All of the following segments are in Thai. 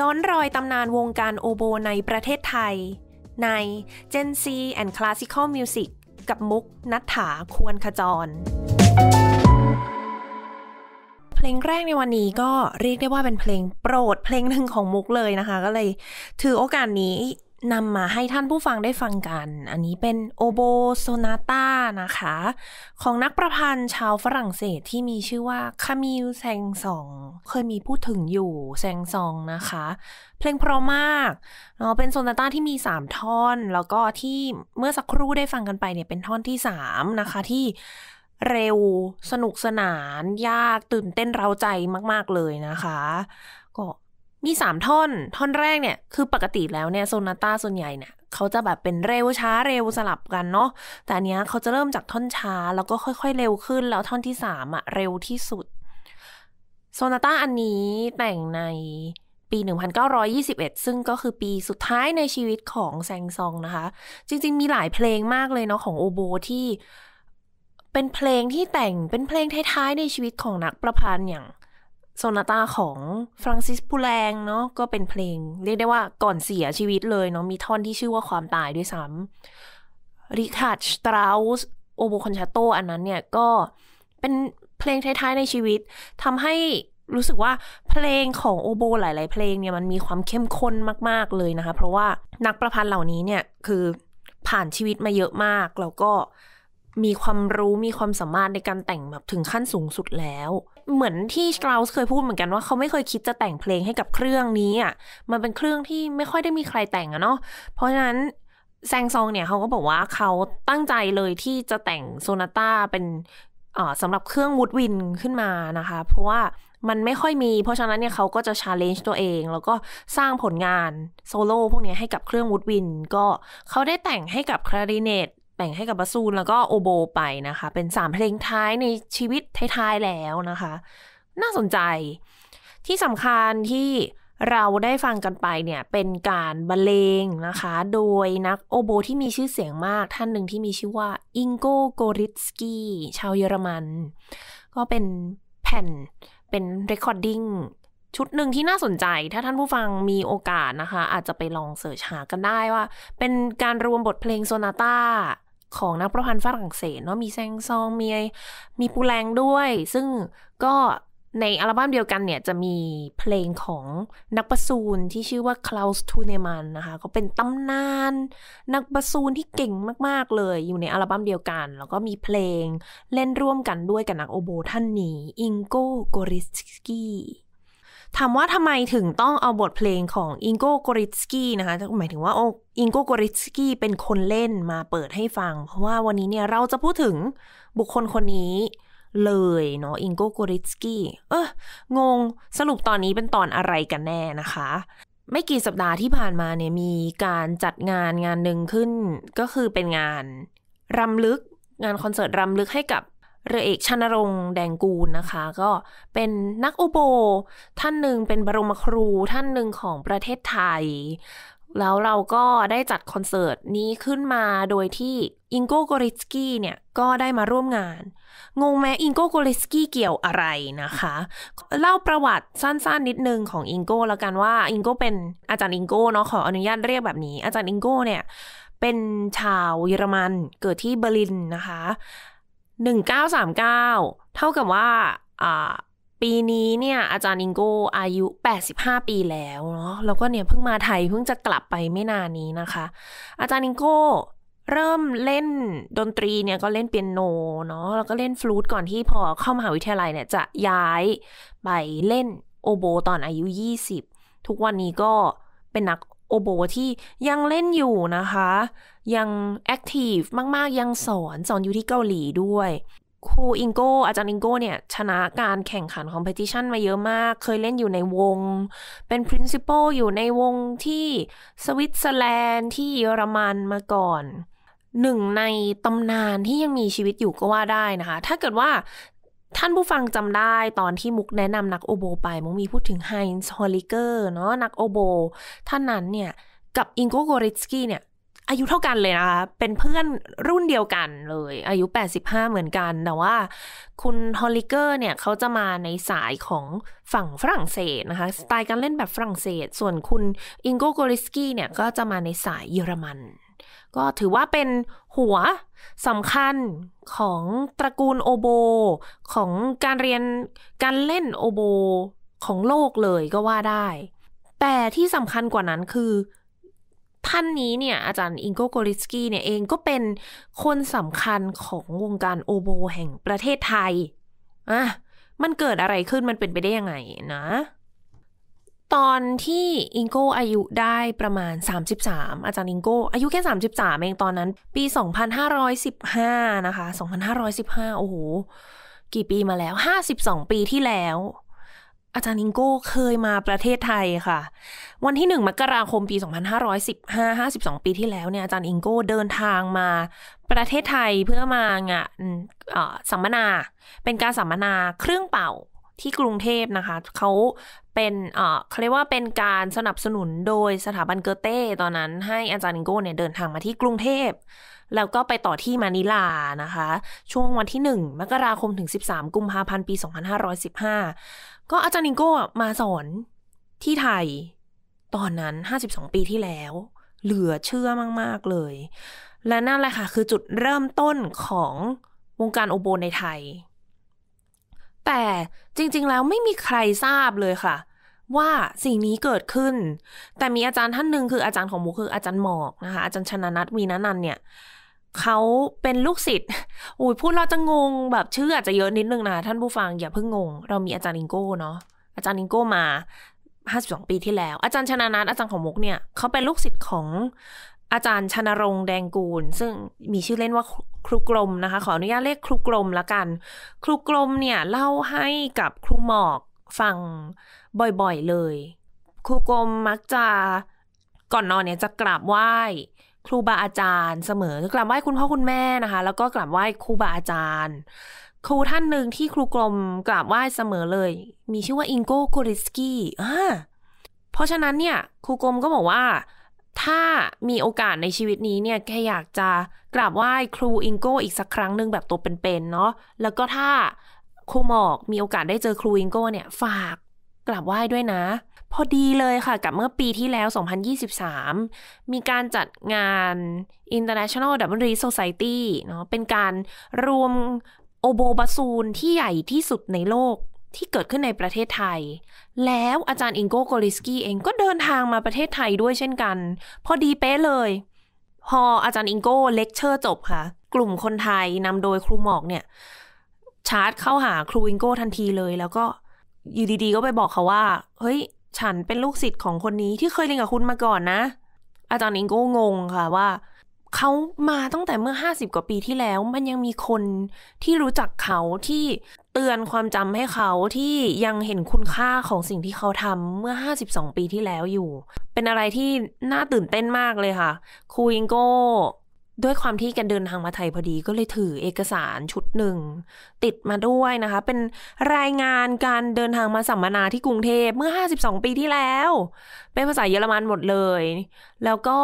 ย้อนรอยตำนานวงการโอโบในประเทศไทย ใน Gen C and Classical Music กับมุกนัฐถาควรขจร เพลงแรกในวันนี้ก็เรียกได้ว่าเป็นเพลงโปรดเพลงหนึ่งของมุกเลยนะคะ ก็เลยถือโอกาสนี้นำมาให้ท่านผู้ฟังได้ฟังกัน อันนี้เป็นโอโบโซนาต้านะคะ ของนักประพันธ์ชาวฝรั่งเศสที่มีชื่อว่าคามิลแซงซองเคยมีพูดถึงอยู่แซงซองนะคะ เพลงเพราะมากเนาะเป็นโซนาต้าที่มี 3 ท่อนแล้วก็ที่เมื่อสักครู่ได้ฟังกันไปเนี่ยเป็นท่อนที่ 3 นะคะ ที่เร็วสนุกสนาน ยากตื่นเต้นเราใจมาก ๆ เลยนะคะก็มีสามท่อน ท่อนแรกเนี่ยคือปกติแล้วเนี่ยโซนาต้าส่วนใหญ่เนี่ยเขาจะแบบเป็นเร็วช้าเร็วสลับกันเนาะ แต่อันเนี้ยเขาจะเริ่มจากท่อนช้าแล้วก็ค่อยๆเร็วขึ้นแล้วท่อนที่สามอะเร็วที่สุดโซนาต้าอันนี้แต่งในปี 1921 ซึ่งก็คือปีสุดท้ายในชีวิตของแซงซองนะคะ จริงๆมีหลายเพลงมากเลยเนาะของโอโบที่เป็นเพลงที่แต่งเป็นเพลงท้ายๆ ในชีวิตของนักประพันธ์อย่างโซนาตา ของฟรังซิสพูแลง เนาะก็เป็นเพลง เรียกได้ว่าก่อนเสียชีวิตเลยเนาะมีท่อนที่ชื่อว่าความตายด้วยซ้ำริคาร์ดสตราส์โอโบคอนชาโตอันนั้นเนี่ย ก็เป็นเพลงท้ายๆในชีวิตทำให้รู้สึกว่า เพลงของโอโบหลาย ๆ เพลงเนี่ย มันมีความเข้มข้นมาก ๆเลยนะคะเพราะว่านักประพันธ์เหล่านี้เนี่ยคือผ่านชีวิตมาเยอะมากแล้วก็มีความรู้มีความสามารถในการแต่งแบบถึงขั้นสูงสุดแล้วเหมือนที่สตราวส์เคยพูดเหมือนกันว่าเขาไม่เคยคิดจะแต่งเพลงให้กับเครื่องนี้อ่ะ มันเป็นเครื่องที่ไม่ค่อยได้มีใครแต่งอะเนาะ เพราะฉะนั้นแซงซองเนี่ยเขาก็บอกว่าเขาตั้งใจเลยที่จะแต่งโซนาต้าเป็นสำหรับเครื่องวูดวินขึ้นมานะคะ เพราะว่ามันไม่ค่อยมี เพราะฉะนั้นเนี่ยเขาก็จะชาเลนจ์ตัวเอง แล้วก็สร้างผลงานโซโล่พวกนี้ให้กับเครื่องวูดวินก็เขาได้แต่งให้กับคลาริเนตแบ่งให้กับบาซูนแล้วก็โอโบไปนะคะ เป็นสามเพลงท้ายในชีวิตท้ายๆ แล้วนะคะ น่าสนใจที่สำคัญที่เราได้ฟังกันไปเนี่ย เป็นการบรรเลงนะคะ โดยนักโอโบที่มีชื่อเสียงมากท่านหนึ่งที่มีชื่อว่าอิงโก โกริสกี้ชาวเยอรมัน ก็เป็นแผ่นเป็นเรคคอร์ดดิ้งชุดหนึ่งที่น่าสนใจ ถ้าท่านผู้ฟังมีโอกาสนะคะ อาจจะไปลองเสิร์ชหากันได้ว่า เป็นการรวมบทเพลงโซนาต้าของนักประพันธ์ฝรั่งเศสเนาะมีแซงซองมีมีปูแรงด้วย ซึ่งก็ในอัลบั้มเดียวกันเนี่ยจะมีเพลงของนักประซูน ที่ชื่อว่าคลาสทูเน m a นนะคะเขาเป็นตำนานนักประซูนที่เก่งมากๆเลยอยู่ในอัลบั้มเดียวกัน แล้วก็มีเพลงเล่นร่วมกันด้วยกับนักโอโบท่านนี้อิงโกโกริสกี้ถามว่าทำไมถึงต้องเอาบทเพลงของอิงโกโกริสกี้นะคะ หมายถึงว่าโออิงโกโกริสกี้เป็นคนเล่นมาเปิดให้ฟัง เพราะว่าวันนี้เนี่ยเราจะพูดถึงบุคคลคนนี้เลยเนาะ อิงโกโกริสกี้ เอองงสรุปตอนนี้เป็นตอนอะไรกันแน่นะคะ ไม่กี่สัปดาห์ที่ผ่านมาเนี่ยมีการจัดงานงานหนึ่งขึ้น ก็คือเป็นงานรำลึกงานคอนเสิร์ตรำลึกให้กับเรือเอกชนรงค์แดงกูลนะคะ ก็เป็นนักอุโบ ท่านหนึ่งเป็นบรมครูท่านหนึ่งของประเทศไทย แล้วเราก็ได้จัดคอนเสิร์ตนี้ขึ้นมาโดยที่ อิงโกโกริสกี้เนี่ยก็ได้มาร่วมงาน งงแม้อิงโกโกริสกี้เกี่ยวอะไรนะคะเล่าประวัติสั้นๆนนิดนึงของอิงโกแล้วกันว่าอิงโกเป็นอาจารย์อิงโกเนาะขออนุญาตเรียกแบบนี้อาจารย์อิงโกเนี่ยเป็นชาวเยอรมันเกิดที่เบอร์ลินนะคะ1939 เท่ากับว่าปีนี้เนี่ยอาจารย์อิงโกอายุ 85 ปีแล้วเนาะ แล้วก็เนี่ยเพิ่งมาไทยเพิ่งจะกลับไปไม่นานนี้นะคะ อาจารย์อิงโกเริ่มเล่นดนตรีเนี่ยก็เล่นเปียโนเนาะ แล้วก็เล่นฟลูตก่อนที่พอเข้ามหาวิทยาลัยเนี่ยจะย้ายไปเล่นโอโบตอนอายุ 20 ทุกวันนี้ก็เป็นนักโอโบที่ยังเล่นอยู่นะคะ ยังแอคทีฟมากๆ ยังสอนสอนอยู่ที่เกาหลีด้วยครูอิงโกอาจารย์อิงโกเนี่ยชนะการแข่งขันคอมเพติชันมาเยอะมาก เคยเล่นอยู่ในวง เป็น principal อยู่ในวงที่สวิตเซอร์แลนด์ที่เยอรมันมาก่อนหนึ่งในตำนานที่ยังมีชีวิตอยู่ก็ว่าได้นะคะ ถ้าเกิดว่าท่านผู้ฟังจำได้ตอนที่มุกแนะนำนักโอโบไปมุกมีพูดถึงไฮน์ฮอลลิเกอร์เนาะนักโอโบ ท่านนั้นเนี่ยกับอิงโกโกริสกี้เนี่ยอายุเท่ากันเลยนะคะ เป็นเพื่อนรุ่นเดียวกันเลย อายุ 85 เหมือนกัน แต่ว่าคุณฮอลลิเกอร์เนี่ยเขาจะมาในสายของฝั่งฝรั่งเศสนะคะ สไตล์การเล่นแบบฝรั่งเศสส่วนคุณอิงโกโกริสกี้เนี่ยก็จะมาในสายเยอรมัน ก็ถือว่าเป็นหัวสำคัญของตระกูลโอโบของการเรียนการเล่นโอโบของโลกเลยก็ว่าได้ แต่ที่สำคัญกว่านั้นคือ ท่านนี้เนี่ยอาจารย์อิงโกโกริสกี้เนี่ยเองก็เป็นคนสำคัญของวงการโอโบแห่งประเทศไทยอ่ะมันเกิดอะไรขึ้นมันเป็นไปได้ยังไงนะตอนที่อิงโกอายุได้ประมาณ 33อาจารย์อิงโกอายุแค่33เองตอนนั้น ปี2515นะคะ2515โอ้โหกี่ปีมาแล้ว52ปีที่แล้ว อาจารย์อิงโกเคยมาประเทศไทยค่ะ วันที่1มกราคมปี2515 52ปีที่แล้วเนี่ยอาจารย์อิงโกเดินทางมา ประเทศไทยเพื่อมาอ่ะสัมมนาเป็นการสัมมนาเครื่องเป่าที่กรุงเทพนะคะเขาเป็น เอ่อเขาเรียกว่าเป็นการสนับสนุนโดยสถาบันเกอเต้ ตอนนั้นให้อาจารย์นิโก้เนี่ยเดินทางมาที่กรุงเทพแล้วก็ไปต่อที่มานิลานะคะ ช่วงวันที่ 1 มกราคมถึง 13 กุมภาพันธ์ปี 2515 ก็อาจารย์นิโก้มาสอนที่ไทยตอนนั้น 52 ปีที่แล้ว เหลือเชื่อมากๆเลย และนั่นแหละค่ะคือจุดเริ่มต้นของวงการโอโบนในไทยแต่จริงๆ แล้วไม่มีใครทราบเลยค่ะ ว่าสิ่งนี้เกิดขึ้น แต่มีอาจารย์ท่านหนึ่งคืออาจารย์ของมูคืออาจารย์หมอกนะคะอาจารย์ชนะนัทวีนันันเนี่ยเขาเป็นลูกศิษย์อุ้ยพูดเราจะงงแบบชื่ออาจจะเยอะนิดนึงนะท่านผู้ฟังอย่าเพิ่งงงเรามีอาจารย์อิงโก้เนาะอาจารย์อิงโก้มาห้าสองปีที่แล้ว อาจารย์ชนานัทอาจารย์ของมุกเนี่ยเขาเป็นลูกศิษย์ของอาจารย์ชนรงค์แดงกูล ซึ่งมีชื่อเล่นว่าครูกลมนะคะขออนุญาตเรียกครูกลมละกัน ครูกลมเนี่ยเล่าให้กับครูหมอกฟังบ่อย ๆ เลย ครูกลมมักจะก่อนนอนเนี่ยจะกราบไหว้ ครูบาอาจารย์เสมอกราบไหว้คุณพ่อคุณแม่นะคะ แล้วก็กราบไหว้ครูบาอาจารย์ ครูท่านหนึ่งที่ครูกลมกราบไหว้เสมอเลย มีชื่อว่าอิงโกโกริสกี้อ่าเพราะฉะนั้นเนี่ย ครูกลมก็บอกว่าถ้ามีโอกาสในชีวิตนี้เนี่ยแกอยากจะกราบไหว้ครูอิงโก้อีกสักครั้งหนึ่งแบบตัวเป็นๆ เนาะ แล้วก็ถ้าครูหมอกมีโอกาสได้เจอครูอิงโก้เนี่ย ฝากกราบไหว้ด้วยนะ พอดีเลยค่ะ กับเมื่อปีที่แล้ว 2023 มีการจัดงาน International d o u b l e Reed Society เนาะ เป็นการรวมโอโบบาซูนที่ใหญ่ที่สุดในโลกที่เกิดขึ้นในประเทศไทย แล้วอาจารย์อิงโก โกลิสกี้เองก็เดินทางมาประเทศไทยด้วยเช่นกัน พอดีเป๊ะเลย พออาจารย์อิงโกเลคเชอร์จบค่ะ กลุ่มคนไทยนำโดยครูหมอกเนี่ย ชาร์จเข้าหาครูอิงโกทันทีเลย แล้วก็อยู่ดีๆก็ไปบอกเขาว่า เฮ้ย ฉันเป็นลูกศิษย์ของคนนี้ที่เคยเรียนกับคุณมาก่อนนะ อาจารย์อิงโกงงค่ะว่าเขามาตั้งแต่เมื่อ 50กว่าปีที่แล้ว มันยังมีคนที่รู้จักเขาที่เตือนความจำให้เขาที่ยังเห็นคุณค่าของสิ่งที่เขาทำเมื่อ 52 ปีที่แล้วอยู่ เป็นอะไรที่น่าตื่นเต้นมากเลยค่ะครูอิงโก้ด้วยความที่กันเดินทางมาไทยพอดีก็เลยถือเอกสารชุดหนึ่ง ติดมาด้วยนะคะ เป็นรายงานการเดินทางมาสัมมนาที่กรุงเทพเมื่อ 52 ปีที่แล้ว เป็นภาษาเยอรมันหมดเลยแล้วก็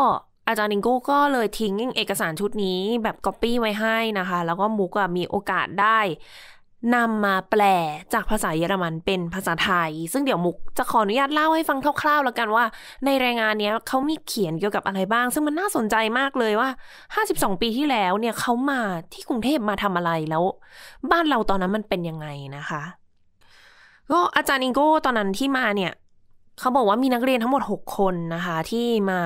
อาจารย์นิงโก้ก็เลยทิ้งเอกสารชุดนี้แบบก๊อปปี้ไว้ให้นะคะแล้วก็มุกมีโอกาสได้นำมาแปลจากภาษาเยอรมันเป็นภาษาไทย ซึ่งเดี๋ยวมุกจะขออนุญาตเล่าให้ฟังคร่าวๆแล้วกันว่า ในรายงานนี้เขามีเขียนเกี่ยวกับอะไรบ้าง ซึ่งมันน่าสนใจมากเลยว่า 52 ปีที่แล้วเนี่ยเขามาที่กรุงเทพมาทำอะไรแล้ว บ้านเราตอนนั้นมันเป็นยังไงนะคะ ก็อาจารย์อิงโก้ตอนนั้นที่มาเนี่ยเขาบอกว่ามีนักเรียนทั้งหมด 6 คนนะคะที่มา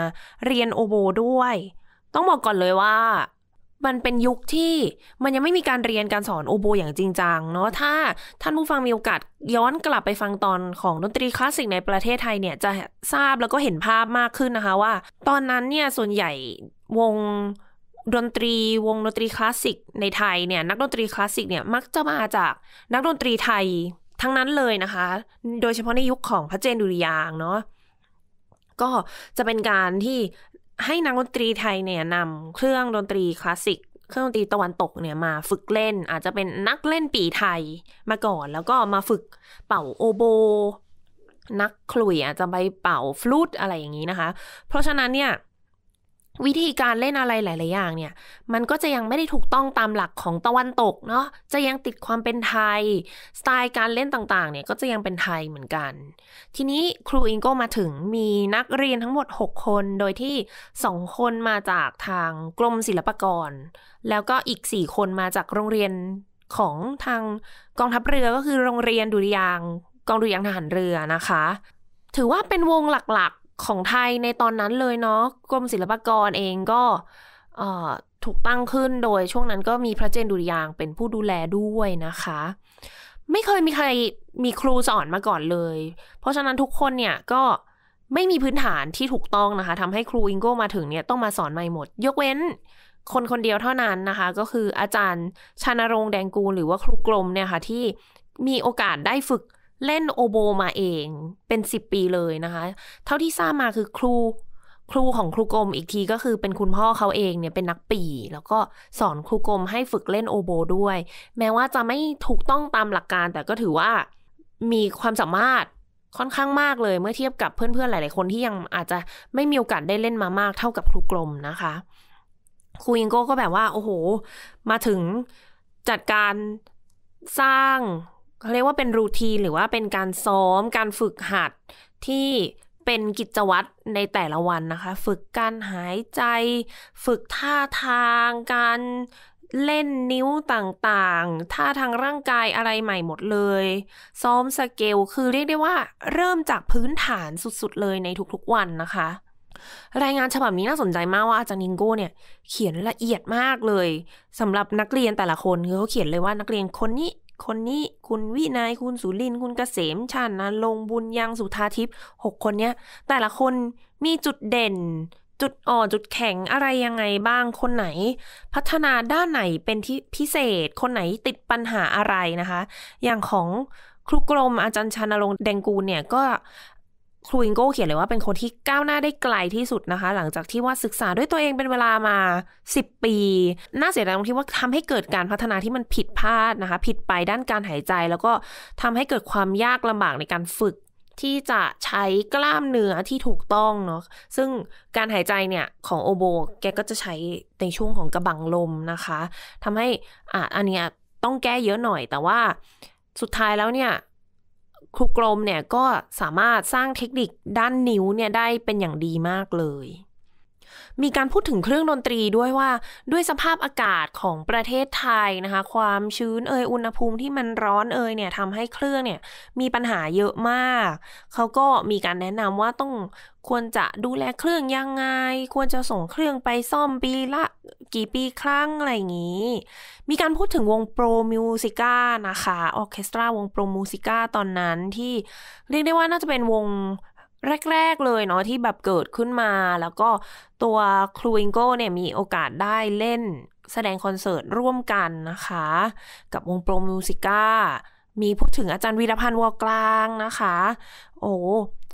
เรียนโอโบด้วย ต้องบอกก่อนเลยว่ามันเป็นยุคที่มันยังไม่มีการเรียนการสอนโอโบอย่างจริงจังเนาะถ้าท่านผู้ฟังมีโอกาสย้อนกลับไปฟังตอนของดนตรีคลาสสิกในประเทศไทยเนี่ยจะทราบแล้วก็เห็นภาพมากขึ้นนะคะว่า ตอนนั้นเนี่ยส่วนใหญ่วงดนตรีวงดนตรีคลาสสิก ในไทยเนี่ยนักดนตรีคลาสสิกเนี่ยมักจะมาจากนักดนตรีไทยทั้งนั้นเลยนะคะ โดยเฉพาะในยุคของพระเจนดุริยางเนาะ ก็จะเป็นการที่ให้นักดนตรีไทยเนี่ยนำเครื่องดนตรีคลาสสิกเครื่องดนตรีตะวันตกเนี่ยมาฝึกเล่นอาจจะเป็นนักเล่นปีไทยมาก่อนแล้วก็มาฝึกเป่าโอโบ นักขลุ่ยอาจจะไปเป่าฟลูตอะไรอย่างนี้นะคะ เพราะฉะนั้นเนี่ยวิธีการเล่นอะไรหลาย ๆ อย่างเนี่ยมันก็จะยังไม่ได้ถูกต้องตามหลักของตะวันตกเนาะจะยังติดความเป็นไทย สไตล์การเล่นต่าง ๆ เนี่ยก็จะยังเป็นไทยเหมือนกัน ทีนี้ครูอิงโกมาถึงมีนักเรียนทั้งหมด 6 คน โดยที่ 2 คนมาจากทางกรมศิลปากร แล้วก็อีก 4 คนมาจากโรงเรียนของทางกองทัพเรือก็คือโรงเรียนดุริยางกองดุริยางทหารเรือนะคะถือว่าเป็นวงหลักของไทยในตอนนั้นเลยเนาะกรมศิลปากรเองก็ถูกตั้งขึ้นโดยช่วงนั้นก็มีพระเจนดุริยางเป็นผู้ดูแลด้วยนะคะ ไม่เคยมีใคร มีครูสอนมาก่อนเลย เพราะฉะนั้นทุกคนเนี่ยก็ไม่มีพื้นฐานที่ถูกต้องนะคะทำให้ครูอิงโก้มาถึงเนี่ยต้องมาสอนใหม่หมด ยกเว้นคนคนเดียวเท่านั้นนะคะ ก็คืออาจารย์ชานรงแดงกูลหรือว่าครูกลมเนี่ยค่ะที่มีโอกาสได้ฝึกเล่นโอโบมาเองเป็นสิบปีเลยนะคะ เท่าที่ทราบมาคือครูครูของครูกรมอีกทีก็คือเป็นคุณพ่อเขาเองเนี่ยเป็นนักปีแล้วก็สอนครูกรมให้ฝึกเล่นโอโบด้วย แม้ว่าจะไม่ถูกต้องตามหลักการ แต่ก็ถือว่ามีความสามารถค่อนข้างมากเลยเมื่อเทียบกับเพื่อนๆหลายๆ คนที่ยังอาจจะไม่มีโอกาสได้เล่นมามากเท่ากับครูกรมนะคะครูยิงโก้ก็แบบว่าโอ้โหมาถึงจัดการสร้างเขาเรียกว่าเป็นรูทีนหรือว่าเป็นการซ้อมการฝึกหัดที่เป็นกิจวัตรในแต่ละวันนะคะ ฝึกการหายใจ ฝึกท่าทาง การเล่นนิ้วต่างๆ ท่าทางร่างกายอะไรใหม่หมดเลยซ้อมสเกลคือเรียกได้ว่าเริ่มจากพื้นฐานสุดๆ เลยในทุกๆวันนะคะรายงานฉบับนี้น่าสนใจมากว่าอาจารย์นิงโก้เนี่ยเขียนละเอียดมากเลยสำหรับนักเรียนแต่ละคน คือเขาเขียนเลยว่านักเรียนคนนี้คนนี้คุณวินยัยคุณสุรินคุณเกษมชันนะลงบุญยัง สุธาทิพย์หกคนเนี้ย แต่ละคนมีจุดเด่น จุดอ่อนจุดแข็งอะไรยังไงบ้างคนไหน พัฒนาด้านไหนเป็นที่พิเศษคนไหนติดปัญหาอะไรนะคะ อย่างของครูกรม อาจารย์ชานรงค์แดงกูเนี่ยก็ครูอิงโก้เขียนเลยว่าเป็นคนที่ก้าวหน้าได้ไกลที่สุดนะคะ หลังจากที่ว่าศึกษาด้วยตัวเองเป็นเวลามา 10 ปี น่าเสียดายตรงที่ว่าทำให้เกิดการพัฒนาที่มันผิดพลาดนะคะผิดไปด้านการหายใจแล้วก็ทำให้เกิดความยากลำบากในการฝึกที่จะใช้กล้ามเนื้อที่ถูกต้องเนาะซึ่งการหายใจเนี่ย ของโอโบแกก็จะใช้ในช่วงของกระบังลมนะคะทำให้อ่ะอันเนี้ยต้องแก้เยอะหน่อย แต่ว่าสุดท้ายแล้วเนี่ยครูกรมเนี่ยก็สามารถสร้างเทคนิคด้านนิ้วเนี่ยได้เป็นอย่างดีมากเลยมีการพูดถึงเครื่องดนตรีด้วยว่า ด้วยสภาพอากาศของประเทศไทยนะคะ ความชื้นเอ่ยอุณหภูมิที่มันร้อนเอ่ยเนี่ยทำให้เครื่องเนี่ยมีปัญหาเยอะมากเขาก็มีการแนะนำว่าต้องควรจะดูแลเครื่องยังไง ควรจะส่งเครื่องไปซ่อมปีละกี่ปีครั้งอะไรอย่างนี้ มีการพูดถึงวงโปรมิวสิก้านะคะออเคสตราวงโปรมิวสิก้าตอนนั้นที่เรียกได้ว่าน่าจะเป็นวงแรก ๆ เลยเนาะ ที่แบบเกิดขึ้นมา แล้วก็ตัวครูอิงโก้เนี่ย มีโอกาสได้เล่น แสดงคอนเสิร์ตร่วมกันนะคะ กับวงโปรมิวสิก้า มีพูดถึงอาจารย์วีรพันธ์วอกลางนะคะ โอ้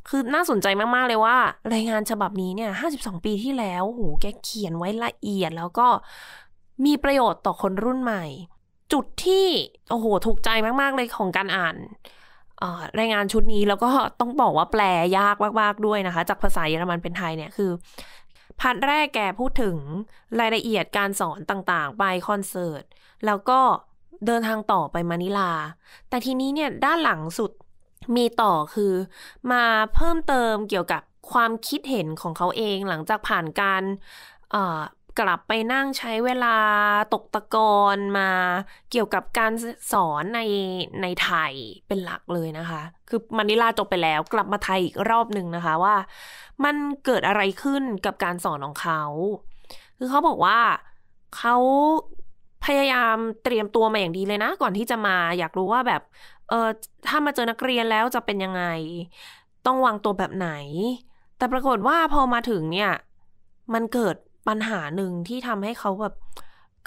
คือน่าสนใจมากๆเลยว่า รายงานฉบับนี้เนี่ย 52 ปีที่แล้วโหแกเขียนไว้ละเอียดแล้วก็มีประโยชน์ต่อคนรุ่นใหม่ จุดที่โอ้โหถูกใจมากๆเลยของการอ่านรายงานชุดนี้แล้วก็ต้องบอกว่าแปลยากมากๆด้วยนะคะ จากภาษาเยอรมันเป็นไทยเนี่ยคือพาร์ทแรกแกพูดถึงรายละเอียดการสอนต่าง ๆ ไปคอนเสิร์ตแล้วก็เดินทางต่อไปมานิลาแต่ทีนี้เนี่ยด้านหลังสุดมีต่อคือ มาเพิ่มเติมเกี่ยวกับความคิดเห็นของเขาเองหลังจากผ่านการกลับไปนั่งใช้เวลาตกตะกอนมาเกี่ยวกับการสอนในในไทย เป็นหลักเลยนะคะ คือมานิลาจบไปแล้วกลับมาไทยอีกรอบหนึ่งนะคะว่า มันเกิดอะไรขึ้นกับการสอนของเขาคือเขาบอกว่าเขาพยายามเตรียมตัวมาอย่างดีเลยนะ ก่อนที่จะมาอยากรู้ว่าแบบเออถ้ามาเจอนักเรียนแล้วจะเป็นยังไง ต้องวางตัวแบบไหน แต่ปรากฏว่าพอมาถึงเนี่ยมันเกิดปัญหาหนึ่งที่ทำให้เขาแบบ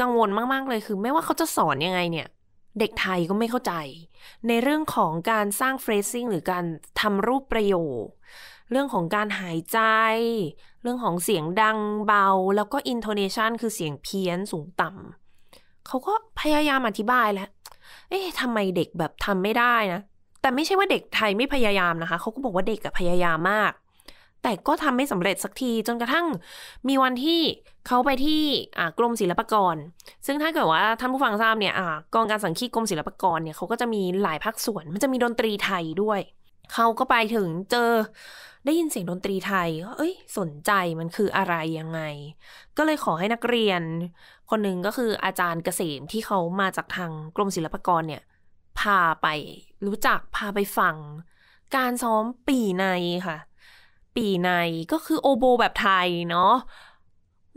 กังวลมาก ๆ เลยคือ ไม่ว่าเขาจะสอน ยังไงเนี่ย เด็กไทยก็ไม่เข้าใจ ในเรื่องของการสร้างเฟรซิ่งหรือการทำรูปประโยค เรื่องของการหายใจ เรื่องของเสียงดังเบา แล้วก็อินโทเนชันคือเสียงเพี้ยนสูงต่ำเขาก็พยายามอธิบายแล้วเอ๊ะทำไมเด็กแบบทำไม่ได้นะ แต่ไม่ใช่ว่าเด็กไทยไม่พยายามนะคะเขาก็บอกว่าเด็กพยายามมากแต่ก็ทำไม่สำเร็จสักที จนกระทั่งมีวันที่เขาไปที่กรมศิลปากร ซึ่งถ้าเกิดว่าท่านผู้ฟังทราบเนี่ยอกองการสังคีตกรมศิลปากรเนี่ยเขาก็จะมีหลายภาคส่วนมันจะมีดนตรีไทยด้วย เขาก็ไปถึงเจอได้ยินเสียงดนตรีไทย เอ้ยสนใจมันคืออะไรยังไง ก็เลยขอให้นักเรียน คนหนึ่งก็คืออาจารย์เกษมที่เขามาจากทางกรมศิลปากรเนี่ย พาไปรู้จักพาไปฟังการซ้อมปีในค่ะปีในก็คือโอโบแบบไทยเนาะ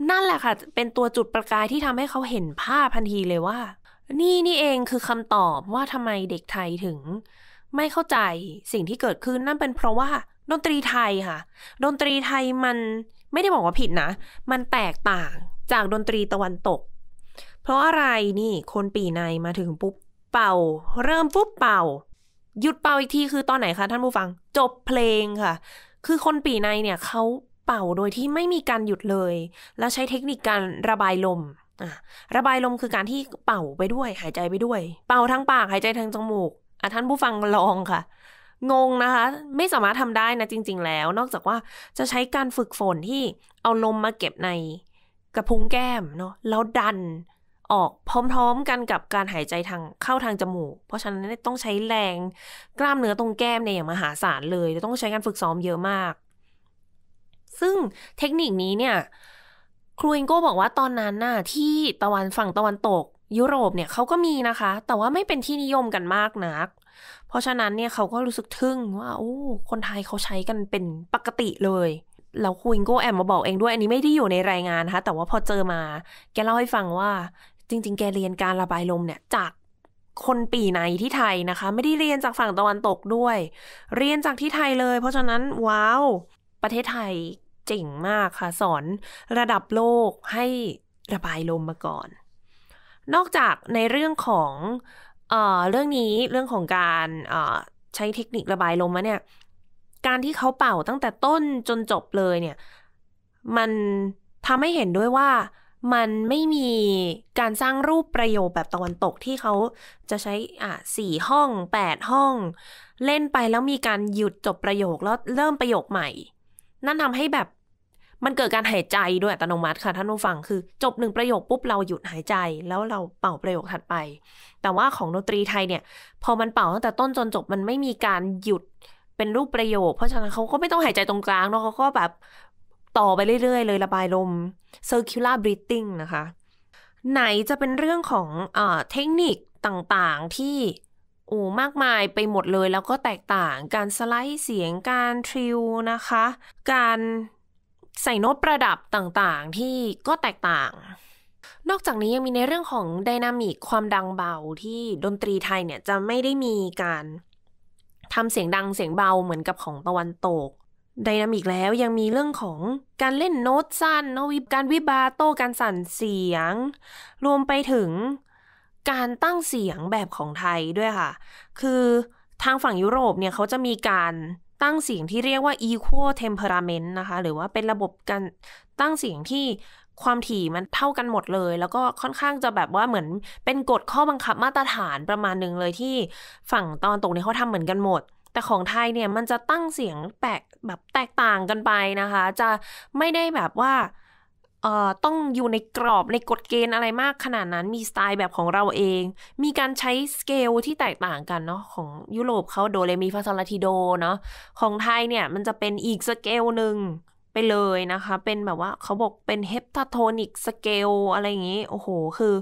นั่นแหละค่ะเป็นตัวจุดประกายที่ทำให้เขาเห็นภาพทันทีเลยว่า นี่นี่เองคือคำตอบว่าทำไมเด็กไทยถึง ไม่เข้าใจสิ่งที่เกิดขึ้นนั่นเป็นเพราะว่าดนตรีไทยค่ะ ดนตรีไทยมันไม่ได้บอกว่าผิดนะ มันแตกต่างจากดนตรีตะวันตก เพราะอะไรนี่ คนปีในมาถึงปุ๊บเป่า เริ่มปุ๊บเป่าหยุดเป่าอีกทีคือตอนไหนคะท่านผู้ฟังจบเพลงค่ะคือคนปีในเนี่ยเขาเป่าโดยที่ไม่มีการหยุดเลย แล้วใช้เทคนิคการระบายลมะระบายลมคือการที่เป่าไปด้วยหายใจไปด้วย เป่าทั้งปากหายใจทางจมูกอ่ะท่านผู้ฟังลองค่ะ งงนะคะ ไม่สามารถทำได้นะจริงๆแล้ว นอกจากว่าจะใช้การฝึกฝนที่เอาลมมาเก็บในกระพุ้งแก้มเนาะแล้วดันออกพร้อมๆกันกับการหายใจทางเข้าทางจมูก เพราะฉะนั้นต้องใช้แรงกล้ามเนื้อตรงแก้มเนี่ยอย่างมหาศาลเลย จะต้องใช้การฝึกซ้อมเยอะมาก ซึ่งเทคนิคนี้เนี่ยครูอิงโก้บอกว่าตอนนั้นน่ะที่ตะวันฝั่งตะวันตก ยุโรปเนี่ยเขาก็มีนะคะ แต่ว่าไม่เป็นที่นิยมกันมากนัก เพราะฉะนั้นเนี่ยเขาก็รู้สึกทึ่งว่าโอ้คนไทยเขาใช้กันเป็นปกติเลยแล้วครูอิงโก้แอบมาบอกเองด้วยอันนี้ไม่ได้อยู่ในรายงานนะคะแต่ว่าพอเจอมา แกเล่าให้ฟังว่าจริงๆ แกเรียนการระบายลมเนี่ยจากคนปีไหนที่ไทยนะคะไม่ได้เรียนจากฝั่งตะวันตกด้วย เรียนจากที่ไทยเลย เพราะฉะนั้น ว้าว ประเทศไทยเจ๋งมากค่ะ สอนระดับโลกให้ระบายลมมาก่อน นอกจากในเรื่องของเออเรื่องนี้เรื่องของการใช้เทคนิคระบายลมมาเนี่ยการที่เขาเป่าตั้งแต่ต้นจนจบเลยเนี่ยมันทำให้เห็นด้วยว่ามันไม่มีการสร้างรูปประโยคแบบตะวันตกที่เขาจะใช้อ่ะสี่ห้องแปดห้อง เล่นไปแล้วมีการหยุดจบประโยคแล้วเริ่มประโยคใหม่ นั่นทำให้แบบมันเกิดการหายใจด้วยอัตโนมัติค่ะท่านผู้ฟังคือจบหนึ่งประโยคปุ๊บเราหยุดหายใจ แล้วเราเป่าประโยคถัดไป แต่ว่าของดนตรีไทยเนี่ย พอมันเป่าตั้งแต่ต้นจนจบมันไม่มีการหยุดเป็นรูปประโยค เพราะฉะนั้นเขาก็ไม่ต้องหายใจตรงกลางเนาะเขาก็แบบต่อไปเรื่อย ๆ เลยระบายลม circular breathing นะคะไหนจะเป็นเรื่องของเอเทคนิคต่างๆที่โอ้มากมายไปหมดเลย แล้วก็แตกต่างการสไลด์เสียงการทริวนะคะการใส่โน้ตประดับต่างๆที่ก็แตกต่าง นอกจากนี้ยังมีในเรื่องของดินามิกความดังเบาที่ดนตรีไทยเนี่ยจะไม่ได้มีการทำเสียงดังเสียงเบาเหมือนกับของตะวันตกไดนามิกแล้วยังมีเรื่องของการเล่นโน้ตสั้นนการวิบาโต้ การสั่นเสียง รวมไปถึงการตั้งเสียงแบบของไทยด้วยค่ะ คือทางฝั่งยุโรปเนี่ยเขาจะมีการตั้งเสียงที่เรียกว่า equal temperament นะคะหรือว่าเป็นระบบการตั้งเสียงที่ความถี่มันเท่ากันหมดเลย แล้วก็ค่อนข้างจะแบบว่าเหมือนเป็นกฎข้อบังคับมาตรฐานประมาณหนึ่งเลยที่ฝั่งตอนตกเนี่ยเขาทำเหมือนกันหมดแต่ของไทยเนี่ยมันจะตั้งเสียงแปลกแบบแตกต่างกันไปนะคะ จะไม่ได้แบบว่าเอ่อต้องอยู่ในกรอบในกฎเกณฑ์อะไรมากขนาดนั้นมีสไตล์แบบของเราเอง มีการใช้สเกลที่แตกต่างกันเนาะของยุโรปเขาโดเรมีฟาซอลาทิโดเนาะของไทยเนี่ยมันจะเป็นอีกสเกลหนึ่งไปเลยนะคะ เป็นแบบว่าเขาบอกเป็นเฮปตาโทนิกสเกลอะไรอย่างนี้ โอ้โห คือ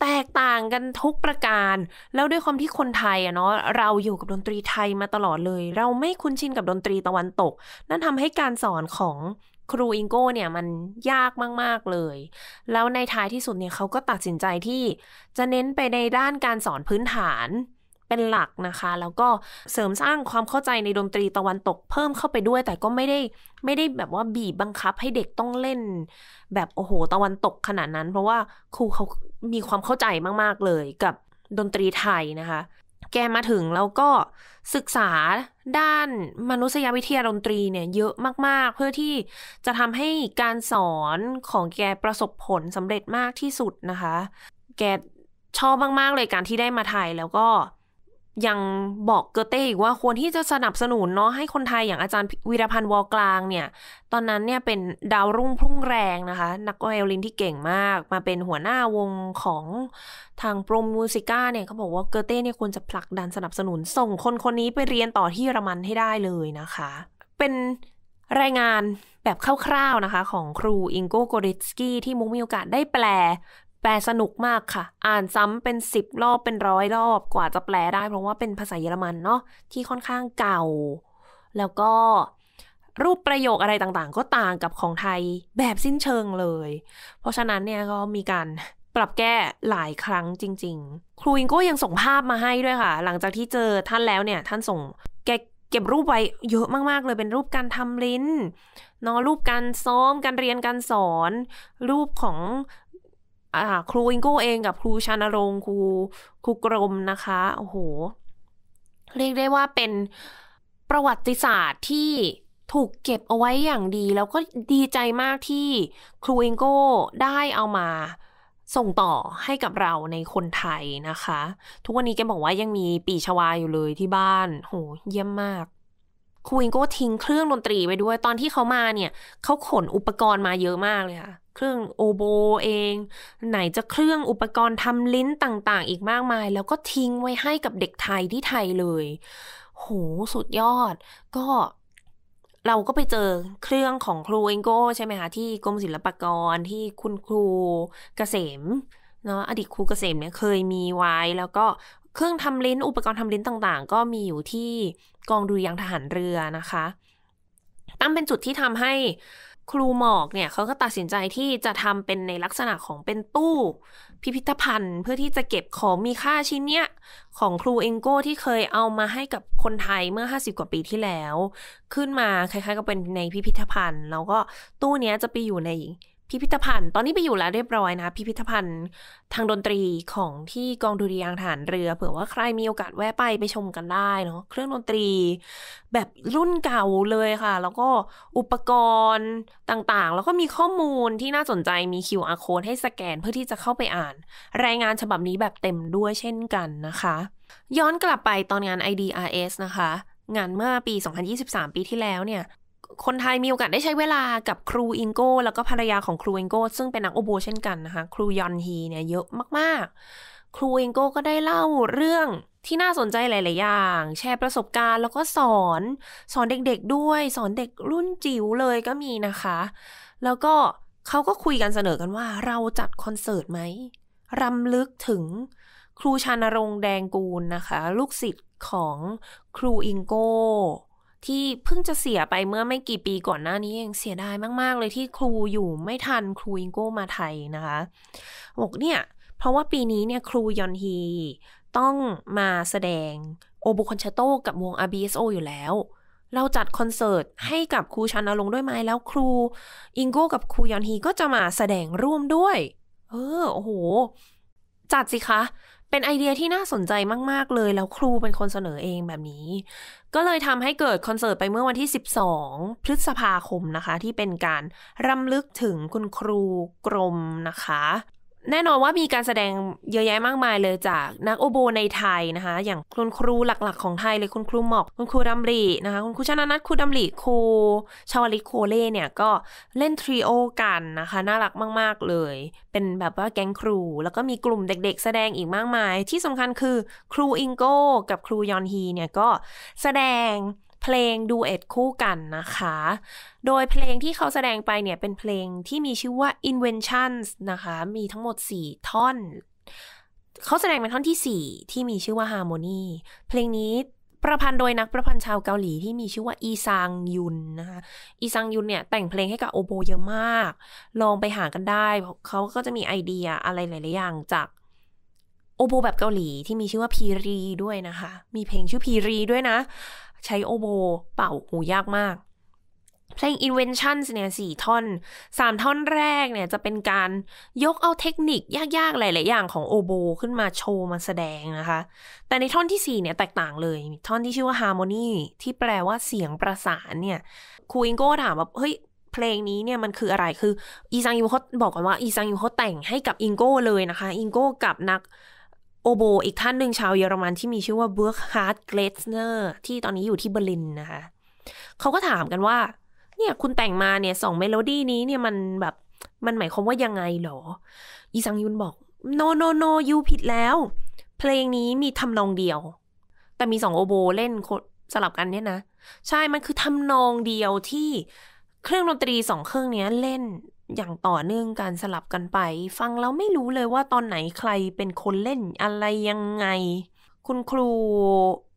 แตกต่างกันทุกประการ แล้วด้วยความที่คนไทยอะเนาะเราอยู่กับดนตรีไทยมาตลอดเลย เราไม่คุ้นชินกับดนตรีตะวันตก นั่นทำให้การสอนของครูอิงโก้เนี่ยมันยากมาก ๆ เลย แล้วในท้ายที่สุดเนี่ยเขาก็ตัดสินใจที่จะเน้นไปในด้านการสอนพื้นฐานเป็นหลักนะคะ แล้วก็เสริมสร้างความเข้าใจในดนตรีตะวันตกเพิ่มเข้าไปด้วย แต่ก็ไม่ได้ไม่ได้แบบว่าบีบบังคับให้เด็กต้องเล่น แบบโอ้โห ตะวันตกขนาดนั้น เพราะว่าครูเขามีความเข้าใจมากๆเลยกับดนตรีไทยนะคะ แกมาถึงแล้วก็ศึกษาด้านมนุษยวิทยาดนตรีเนี่ยเยอะมากๆ เพื่อที่จะทำให้การสอนของแกประสบผลสำเร็จมากที่สุดนะคะ แกชอบมากๆเลยการที่ได้มาไทยแล้วก็ยังบอกเกอเต้อีกว่าควรที่จะสนับสนุนเนาะให้คนไทยอย่างอาจารย์วีรพันธ์วอกลางเนี่ยตอนนั้นเนี่ยเป็นดาวรุ่งพุ่งแรงนะคะ นักไวโอลินที่เก่งมาก มาเป็นหัวหน้าวงของทางโปรมูสิก้าเนี่ยเขาบอกว่าเกอเต้เนี่ยควรจะผลักดันสนับสนุนส่งคนคนนี้ไปเรียนต่อที่เยอรมันให้ได้เลยนะคะ เป็นรายงานแบบคร่าวๆนะคะของครูอิงโกโกริสกี้ที่มุกมีโอกาสได้แปลแปลสนุกมากค่ะ อ่านซ้ำเป็นสิบรอบเป็นร้อยรอบกว่าจะแปลได้เพราะว่าเป็นภาษาเยอรมันเนาะที่ค่อนข้างเก่า แล้วก็รูปประโยคอะไรต่างๆ ก็ต่างกับของไทยแบบสิ้นเชิงเลย เพราะฉะนั้นเนี่ยก็มีการปรับแก้หลายครั้งจริง ๆครูอิงโก้ยังส่งภาพมาให้ด้วยค่ะ หลังจากที่เจอท่านแล้วเนี่ยท่านส่งแกเก็บรูปไว้เยอะมากๆ เลย เป็นรูปการทำลิ้นนอรูปการซ้อมการเรียนการสอน รูปของครูอิงโก้เองกับครูชานรงครูครูกรมนะคะโอ้โหเรียกได้ว่าเป็นประวัติศาสตร์ที่ถูกเก็บเอาไว้อย่างดี แล้วก็ดีใจมากที่ครูอิงโก้ได้เอามาส่งต่อให้กับเราในคนไทยนะคะ ทุกวันนี้แกบอกว่ายังมีปีชวาอยู่เลยที่บ้าน โห เยี่ยมมากครูอิงโก้ทิ้งเครื่องดนตรีไปด้วยตอนที่เขามาเนี่ย เขาขนอุปกรณ์มาเยอะมากเลยค่ะเครื่องโอโบเอง ไหนจะเครื่องอุปกรณ์ทำลิ้นต่าง ๆ อีกมากมาย แล้วก็ทิ้งไว้ให้กับเด็กไทยที่ไทยเลยโหสุดยอด ก็เราก็ไปเจอเครื่องของครูเองโก้ใช่ไหมคะที่กรมศิลปากรที่คุณครูเกษมเนาะอดีตครูเกษมเนี่ย เคยมีไว้ แล้วก็เครื่องทำลิ้น อุปกรณ์ทำลิ้นต่าง ๆ ก็มีอยู่ที่กองดุริยางทหารเรือนะคะ ตั้งเป็นจุดที่ทำให้ครูหมอกเนี่ยเขาก็ตัดสินใจที่จะทำเป็นในลักษณะของเป็นตู้พิพิธภัณฑ์เพื่อที่จะเก็บของมีค่าชิ้นเนี้ยของครูเองโก้ที่เคยเอามาให้กับคนไทยเมื่อ 50 กว่าปีที่แล้ว ขึ้นมาคล้ายๆกับเป็นในพิพิธภัณฑ์ แล้วก็ตู้เนี้ยจะไปอยู่ในพิพิธภัณฑ์ตอนนี้ไปอยู่แล้วเรียบร้อยนะพิพิธภัณฑ์ทางดนตรีของที่กองดุริยางฐานเรือ เผื่อว่าใครมีโอกาสแวะไปไปชมกันได้เนาะเครื่องดนตรีแบบรุ่นเก่าเลยค่ะ แล้วก็อุปกรณ์ต่างๆ แล้วก็มีข้อมูลที่น่าสนใจมี QR code ให้สแกนเพื่อที่จะเข้าไปอ่านรายงานฉบับนี้แบบเต็มด้วยเช่นกันนะคะ ย้อนกลับไปตอนงาน IDRS นะคะ งานเมื่อปี 2023 ปีที่แล้วเนี่ยคนไทยมีโอกาสได้ใช้เวลากับครูอิงโก้แล้วก็ภรรยาของครูอิงโก้ซึ่งเป็นนักโอโบเช่นกันนะคะ ครูยอนฮีเนี่ยเยอะมากๆ ครูอิงโก้ก็ได้เล่าเรื่องที่น่าสนใจหลายๆอย่าง แชร์ประสบการณ์แล้วก็สอนสอนเด็กๆด้วย สอนเด็กรุ่นจิ๋วเลยก็มีนะคะ แล้วก็เขาก็คุยกันเสนอกันว่า เราจัดคอนเสิร์ตไหมรำลึกถึงครูชานรงแดงกูลนะคะ ลูกศิษย์ของครูอิงโก้ที่เพิ่งจะเสียไปเมื่อไม่กี่ปีก่อนหน้านี้เองเสียดายมากๆเลยที่ครูอยู่ไม่ทันครูอิงโก้มาไทยนะคะบอกเนี่ย เพราะว่าปีนี้เนี่ยครูยอนฮีต้องมาแสดงโอบุคอนแชโตกับวง RBSO อยู่แล้ว เราจัดคอนเสิร์ตให้กับครูชันอาลงด้วยไหมแล้วครูอิงโก้กับครูยอนฮีก็จะมาแสดงร่วมด้วย เออโอ้โหจัดสิคะ เป็นไอเดียที่น่าสนใจมาก ๆ เลย แล้วครูเป็นคนเสนอเองแบบนี้ ก็เลยทำให้เกิดคอนเสิร์ตไปเมื่อวันที่ 12 พฤษภาคมนะคะ ที่เป็นการรำลึกถึงคุณครูกรมนะคะแน่นอนว่ามีการแสดงเยอะแยะมากมายเลยจากนักโอโบในไทยนะคะอย่างคุณครูหลักๆของไทยเลยคุณครูหมอกคุณครูดำรีนะคะคุณครูชนะนัทครูดำรีครูชาวลิตโคเล่เนี่ยก็เล่นทริโอกันนะคะ น่ารักมากๆเลย เป็นแบบว่าแก๊งครู แล้วก็มีกลุ่มเด็กๆแสดงอีกมากมายที่สำคัญคือครู อิงโก้ กับครูยอนฮีเนี่ยก็แสดงเพลงดูเอ็ดคู่กันนะคะ โดยเพลงที่เขาแสดงไปเนี่ยเป็นเพลงที่มีชื่อว่า Inventions นะคะ มีทั้งหมด 4 ท่อน เขาแสดงเป็นท่อนที่ 4 ที่มีชื่อว่า Harmony เพลงนี้ประพันธ์โดยนักประพันธ์ชาวเกาหลีที่มีชื่อว่าอีซังยุนนะคะ อีซังยุนเนี่ยแต่งเพลงให้กับโอโบเยอะมาก ลองไปหากันได้ เขาก็จะมีไอเดียอะไรหลายๆอย่างจากโอโบแบบเกาหลีที่มีชื่อว่าพีรีด้วยนะคะ มีเพลงชื่อพีรี ด้วยนะใช้โอโบเป่าหูยากมาก เพลง i n v e n t i o n เนี่ยสี่ท่อนสามท่อนแรกเนี่ย จะเป็นการยกเอาเทคนิคยาก ๆ หลาย ๆ อย่างของโอโบขึ้นมาโชว์มาแสดงนะคะ แต่ในท่อนที่สี่เนี่ยแตกต่างเลย ท่อนที่ชื่อว่า Harmony ที่แปลว่าเสียงประสานเนี่ย คูอิงโก้ถามว่า เฮ้ย เพลงนี้เนี่ย มันคืออะไรคืออีซังยูเขาบอกกันว่าอีซังยูเขาแต่งให้กับอิงโก้เลยนะคะอิงโก้กับนักโอโบอีกท่านหนึ่งชาวเยอรมันที่มีชื่อว่าเบิร์กฮาร์ดเกรสเนอร์ที่ตอนนี้อยู่ที่เบอร์ลินนะคะเขาก็ถามกันว่า เนี่ยคุณแต่งมาเนี่ยสองเมโลดี้นี้เนี่ยมันแบบมันหมายความว่ายังไงหรออีซังยุนบอก no no no ยูผิดแล้ว เพลงนี้มีทำนองเดียว แต่มีสองโอโบเล่นสลับกันเนี่ยนะ ใช่มันคือทำนองเดียวที่เครื่องดนตรีสองเครื่องนี้เล่นอย่างต่อเนื่องการสลับกันไป ฟังแล้วไม่รู้เลยว่าตอนไหนใครเป็นคนเล่นอะไรยังไง คุณครู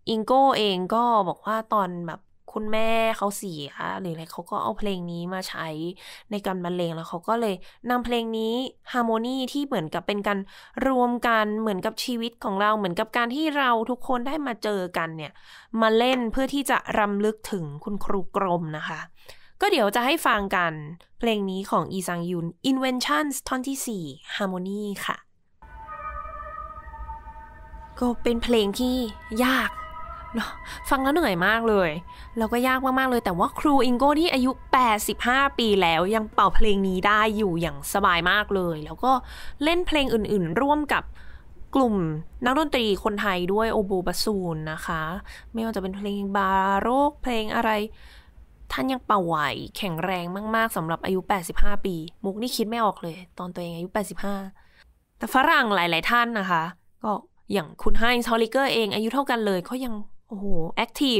อิงโก้เองก็บอกว่าตอนแบบคุณแม่เขาเสียหรืออะไรเขาก็เอาเพลงนี้มาใช้ในการบรรเลงแล้วเขาก็เลยนำเพลงนี้ฮาร์โมนีที่เหมือนกับเป็นการรวมกันเหมือนกับชีวิตของเราเหมือนกับการที่เราทุกคนได้มาเจอกันเนี่ยมาเล่นเพื่อที่จะรำลึกถึงคุณครูกรมนะคะก็เดี๋ยวจะให้ฟังกันเพลงนี้ของอีซังยุน Inventions ท่อนที่4 Harmony ค่ะ ก็เป็นเพลงที่ยากฟังแล้วเหนื่อยมากเลย แล้วก็ยากมาก ๆ เลยแต่ว่าครูอิงโก้ที่อายุ 85 ปีแล้วยังเป่าเพลงนี้ได้อยู่อย่างสบายมากเลย แล้วก็เล่นเพลงอื่น ๆ ร่วมกับกลุ่มนักดนตรีคนไทยด้วยโอโบบาซูนนะคะ ไม่ว่าจะเป็นเพลงบาโรกเพลงอะไรท่านยังเป่าไหว แข็งแรงมาก ๆสำหรับอายุ 85 ปี มุกนี่คิดไม่ออกเลย ตอนตัวเองอายุ 85 แต่ฝรั่งหลาย ๆท่านนะคะ ก็อย่างคุณไฮน์ทอลิเกอร์เอง อายุเท่ากันเลยเขายังโอ้โหแอคทีฟ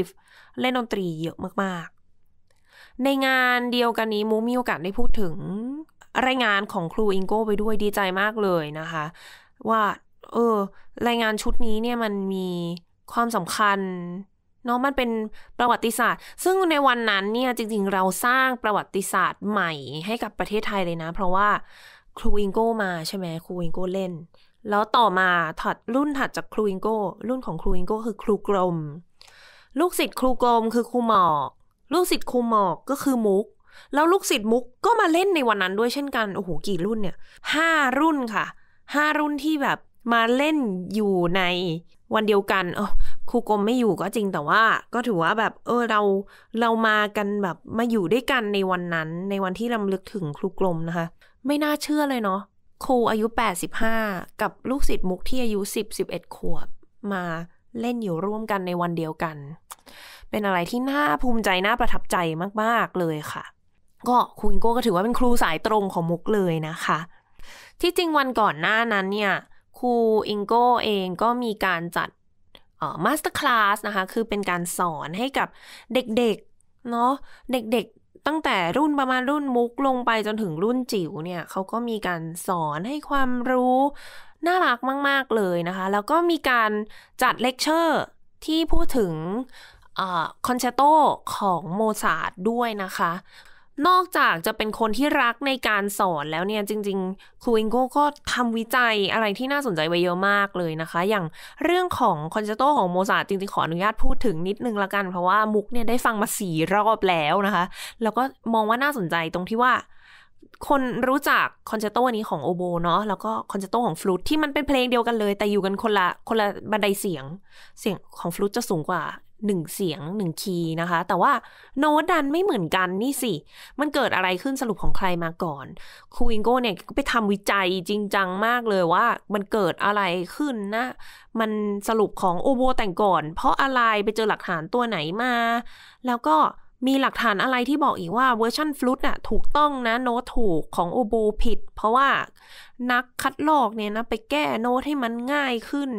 เล่นดนตรีเยอะมากๆ ในงานเดียวกันนี้ มูมีโอกาสได้พูดถึงรายงานของครูอิงโก้ไปด้วยดีใจมากเลยนะคะ ว่าเออ รายงานชุดนี้เนี่ยมันมีความสำคัญเนาะมันเป็นประวัติศาสตร์ ซึ่งในวันนั้นเนี่ยจริงๆเราสร้างประวัติศาสตร์ใหม่ให้กับประเทศไทยเลยนะ เพราะว่าครูอิงโก้มาใช่ไหมครูอิงโก้เล่น แล้วต่อมาถัดรุ่นถัดจากครูอิงโก้รุ่นของครูอิงโก้คือครูกรมลูกศิษย์ครูกรมคือครูหมอก ลูกศิษย์ครูหมอกก็คือมุก แล้วลูกศิษย์มุกก็มาเล่นในวันนั้น ด้วยเช่นกัน โอ้โหกี่รุ่นเนี่ยห้ารุ่นค่ะห้ารุ่นที่แบบมาเล่นอยู่ในวันเดียวกันออครูกรมไม่อยู่ก็จริงแต่ว่าก็ถือว่าแบบเออเราเรามากันแบบมาอยู่ด้วยกันในวันนั้นในวันที่รำลึกถึงครูกรมนะคะไม่น่าเชื่อเลยเนาะครูอายุ 85 กับลูกศิษย์มุกที่อายุ10 11 ขวบมาเล่นอยู่ร่วมกันในวันเดียวกัน เป็นอะไรที่น่าภูมิใจน่าประทับใจมาก ๆเลยค่ะ ก็ครูอิงโก้ก็ถือว่าเป็นครูสายตรงของมุกเลยนะคะ ที่จริงวันก่อนหน้านั้นเนี่ยครูอิงโก้เองก็มีการจัดมาสเตอร์คลาสนะคะ คือเป็นการสอนให้กับเด็กๆ เนาะเด็กๆตั้งแต่รุ่นประมาณรุ่นมุกลงไปจนถึงรุ่นจิ๋วเนี่ยเขาก็มีการสอนให้ความรู้น่ารักมากๆเลยนะคะ แล้วก็มีการจัดเลคเชอร์ที่พูดถึงคอนแชตโตของโมซาร์ด้วยนะคะนอกจากจะเป็นคนที่รักในการสอนแล้วเนี่ย จริงๆครูอิงโก้ก็ทำวิจัยอะไรที่น่าสนใจไว้เยอะมากเลยนะคะ อย่างเรื่องของคอนสิตโตของโมซาร์จริง ๆ ขออนุญาตพูดถึงนิดนึงละกัน เพราะว่ามุกเนี่ยได้ฟังมาสี่รอบแล้วนะคะ แล้วก็มองว่าน่าสนใจตรงที่ว่า คนรู้จักคอนแชตโตนี้ของโอโบเนาะแล้วก็คอนสิตโตของฟลูตที่มันเป็นเพลงเดียวกันเลยแต่อยู่กันคนละคนละบันไดเสียงเสียงของฟลูตจะสูงกว่าหนึ่งเสียงหนึ่งคีย์นะคะ แต่ว่า โน้ตดันไม่เหมือนกันนี่สิ มันเกิดอะไรขึ้นสรุปของใครมาก่อนคูอิงโก้เนี่ยก็ไปทำวิจัยจริงจังมากเลยว่ามันเกิดอะไรขึ้นนะ มันสรุปของโอโบแต่งก่อน เพราะอะไรไปเจอหลักฐานตัวไหนมา แล้วก็มีหลักฐานอะไรที่บอกอีกว่าเวอร์ชันฟลุตอะถูกต้องนะโน้ตถูกของโอโบผิดเพราะว่านักคัดลอกเนี่ยนะไปแก้โน้ตให้มันง่ายขึ้น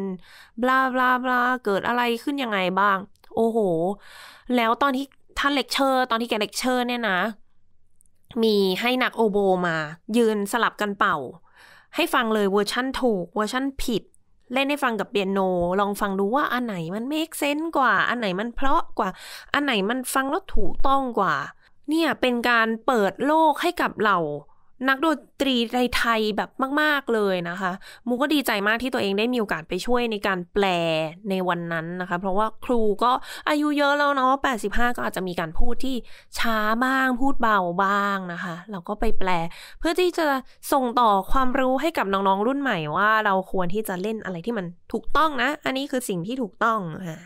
บลาบลาบลาเกิดอะไรขึ้นยังไงบ้างโอ้โห แล้วตอนที่ท่านเลคเชอร์ ตอนที่แกเลคเชอร์เนี่ยนะ มีให้นักโอโบมา ยืนสลับกันเป่า ให้ฟังเลยเวอร์ชั่นถูกเวอร์ชั่นผิด เล่นให้ฟังกับเปียโน ลองฟังดูว่าอันไหนมันเมคเซนต์กว่าอันไหนมันเพราะกว่า อันไหนมันฟังแล้วถูกต้องกว่า เนี่ยเป็นการเปิดโลกให้กับเหล่านักดนตรีไทยแบบมากๆเลยนะคะ มูก็ดีใจมากที่ตัวเองได้มีโอกาสไปช่วยในการแปลในวันนั้นนะคะ เพราะว่าครูก็อายุเยอะแล้วเนาะ85 ก็อาจจะมีการพูดที่ช้าบ้าง พูดเบาบ้างนะคะ เราก็ไปแปล เพื่อที่จะส่งต่อความรู้ให้กับน้องๆรุ่นใหม่ว่าเราควรที่จะเล่นอะไรที่มันถูกต้องนะ อันนี้คือสิ่งที่ถูกต้องค่ะ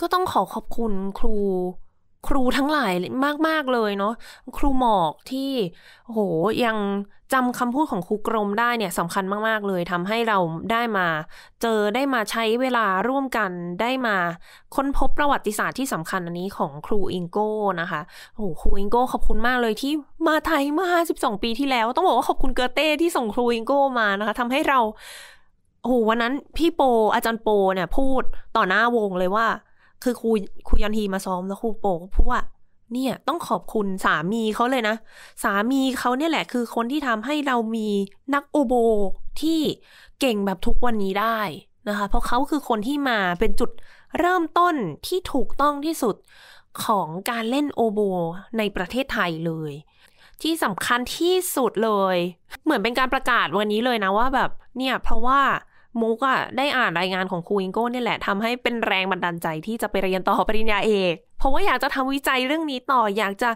ก็ต้องขอขอบคุณครูครูทั้งหลายมากๆเลยเนาะครูหมอกที่โหยังจำคำพูดของครูกรมได้เนี่ยสำคัญมากๆเลยทำให้เราได้มา เจอได้มาใช้เวลาร่วมกันได้มา ค้นพบประวัติศาสตร์ที่สำคัญอันนี้ของครูอิงโก้นะคะโอ้โหครูอิงโก้ขอบคุณมากเลยที่มาไทยเมื่อ52ปีที่แล้วต้องบอกว่าขอบคุณเกอเต้ที่ส่งครูอิงโก้ มานะคะทำให้เราโอ้โหวันนั้นพี่โป อาจารย์โปเนี่ย พูดต่อหน้าวงเลยว่าคือครูครูยอนฮีมาซ้อมแล้วครูโปก็พูดว่าเนี่ยต้องขอบคุณสามีเขาเลยนะ สามีเขาเนี่ยแหละ คือคนที่ทำให้เรามีนักโอโบที่เก่งแบบทุกวันนี้ได้นะคะเพราะเขาคือคนที่มาเป็นจุดเริ่มต้นที่ถูกต้องที่สุดของการเล่นโอโบในประเทศไทยเลย ที่สำคัญที่สุดเลย เหมือนเป็นการประกาศวันนี้เลยนะว่าแบบเนี่ยเพราะว่ามุกอะได้อ่านรายงานของครูอิงโก้เนี่ยแหละ ทำให้เป็นแรงบันดาลใจที่จะไปเรียนต่อปริญญาเอกเพราะว่าอยากจะทำวิจัยเรื่องนี้ต่ออยากจะ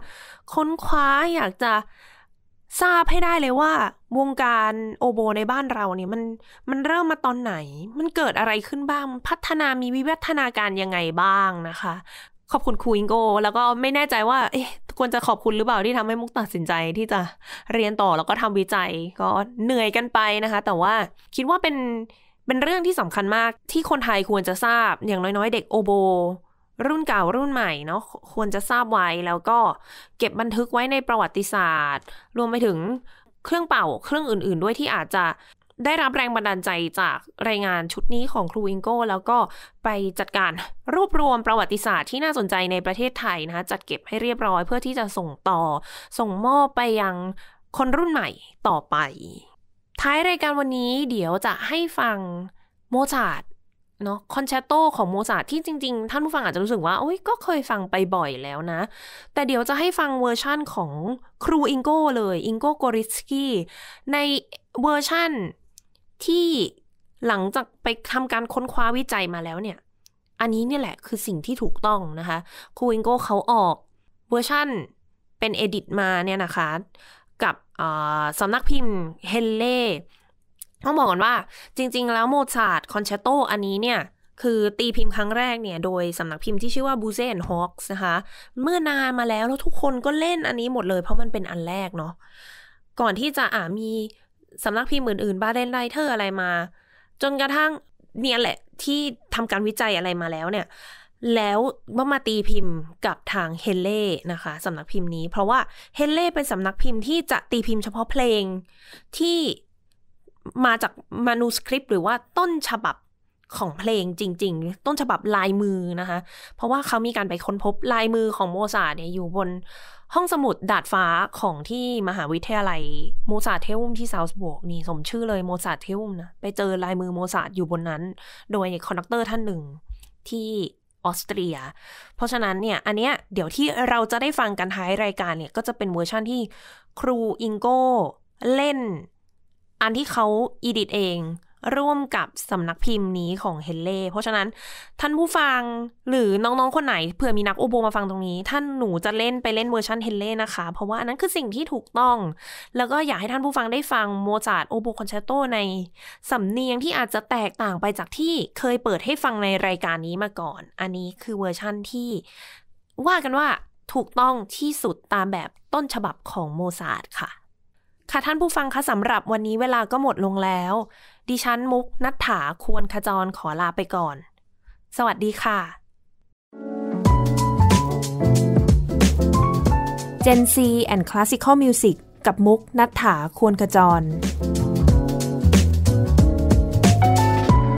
ค้นคว้า อยากจะทราบให้ได้เลยว่า วงการโอโบในบ้านเราเนี่ยมันมันเริ่มมาตอนไหน มันเกิดอะไรขึ้นบ้างพัฒนามีวิวัฒนาการยังไงบ้างนะคะ ขอบคุณครูอิงโกแล้วก็ไม่แน่ใจว่าเอ๊ะควรจะขอบคุณหรือเปล่าที่ทำให้มุกตัดสินใจที่จะเรียนต่อแล้วก็ทำวิจัยก็เหนื่อยกันไปนะคะ แต่ว่าคิดว่าเป็นเป็นเรื่องที่สำคัญมากที่คนไทยควรจะทราบอย่างน้อยๆ เด็กโอโบ รุ่นเก่ารุ่นใหม่เนาะควรจะทราบไว้ แล้วก็เก็บบันทึกไว้ในประวัติศาสตร์ รวมไปถึงเครื่องเป่าเครื่องอื่นๆด้วยที่อาจจะได้รับแรงบันดาลใจจากรายงานชุดนี้ของครูอิงโก้แล้วก็ไปจัดการรวบรวมประวัติศาสตร์ที่น่าสนใจในประเทศไทยนะคะจัดเก็บให้เรียบร้อย เพื่อที่จะส่งต่อ ส่งมอบไปยังคนรุ่นใหม่ต่อไปท้ายรายการวันนี้เดี๋ยวจะให้ฟังโมซาด์เนาะคอนแชตโตของโมซาด์ที่จริงๆ ท่านผู้ฟังอาจจะรู้สึกว่า โอ้ยก็เคยฟังไปบ่อยแล้วนะ แต่เดี๋ยวจะให้ฟังเวอร์ชั่นของครูอิงโก้เลยอิงโก้โกริสกี้ในเวอร์ชั่นที่หลังจากไปทำการค้นคว้าวิจัยมาแล้วเนี่ย อันนี้เนี่ยแหละคือสิ่งที่ถูกต้องนะคะ ครูอิงโก้เขาออกเวอร์ชั่นเป็นเอดิตมาเนี่ยนะคะกับสำนักพิมพ์เฮนเล่ต้องบอกก่อนว่าจริง ๆ แล้วโมซาร์ทคอนแชตโตอันนี้เนี่ย คือตีพิมพ์ครั้งแรกเนี่ย โดยสำนักพิมพ์ที่ชื่อว่าบูเซนฮอคส์นะคะเมื่อนานมาแล้วแล้วทุกคนก็เล่นอันนี้หมดเลยเพราะมันเป็นอันแรกเนาะก่อนที่จะอ่ามีสำนักพิมพ์อื่นๆบาเดนไรเทอร์อะไรมา จนกระทั่งเนี่ยแหละที่ทำการวิจัยอะไรมาแล้วเนี่ยแล้วก่มาตีพิมพ์กับทางเฮเล่ นะคะสำนักพิมพ์นี้ เพราะว่าเฮเล่เป็นสำนักพิมพ์ที่จะตีพิมพ์เฉพาะเพลงที่มาจากมานูสคริปต์ หรือว่าต้นฉบับของเพลงจริงๆ ต้นฉบับลายมือนะคะ เพราะว่าเขามีการไปค้นพบลายมือของโมซาเนี่ยอยู่บนห้องสมุดดาดฟ้าของที่มหาวิทยาลัยโมซาเทวุมที่ซาวส์บวกนี่สมชื่อเลยโมซาเทวุมนะไปเจอลายมือโมซาอยู่บนนั้นโดยคอนดักเตอร์ท่านหนึ่งที่ออสเตรีย เพราะฉะนั้นเนี่ย อันเนี้ย เดี๋ยวที่เราจะได้ฟังกันท้ายรายการเนี่ย ก็จะเป็นเวอร์ชั่นที่ครูอิงโก้เล่น อันที่เขาอีดิตเองร่วมกับสำนักพิมพ์นี้ของเฮเล่ เพราะฉะนั้นท่านผู้ฟังหรือน้องๆ คนไหนเผื่อมีนักอุโบมาฟังตรงนี้ ท่านหนูจะเล่นไปเล่นเวอร์ชันเฮเล่นะคะ เพราะว่าอันนั้นคือสิ่งที่ถูกต้อง แล้วก็อยากให้ท่านผู้ฟังได้ฟังโมซาร์ตโอโบคอนแชตโตใน สำเนียงที่อาจจะแตกต่างไปจากที่เคยเปิดให้ฟังในรายการนี้มาก่อน อันนี้คือเวอร์ชั่นที่ ว่ากันว่า ถูกต้องที่สุดตามแบบต้นฉบับของโมซาร์ทค่ะค่ะท่านผู้ฟังคะสำหรับวันนี้เวลาก็หมดลงแล้วดิฉันมุกนัฐถาควรขจรขอลาไปก่อน สวัสดีค่ะ Gen C and Classical Music กับมุกนัฐถาควรขจร